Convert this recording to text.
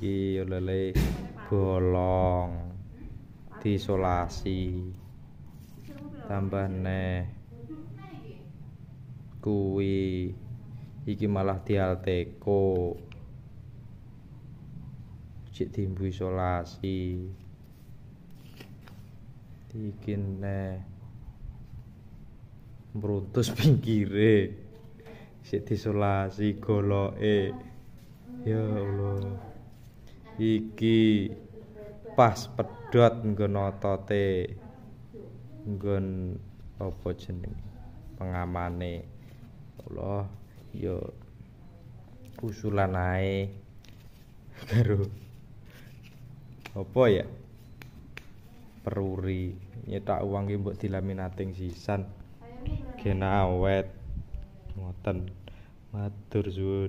iki lele bolong disolasi tambah neh Kui iki malah dialteko cek timbu isolasi iki neh mbrutus pinggire sik disolasi goloke ya Allah iki pas pedhot ngenotote ngen opo jeneng pengamane Allah ya usulan ae karo Opo ya peruri nyetak uang ki mbok dilaminating sisan awet. ngoten matur suwun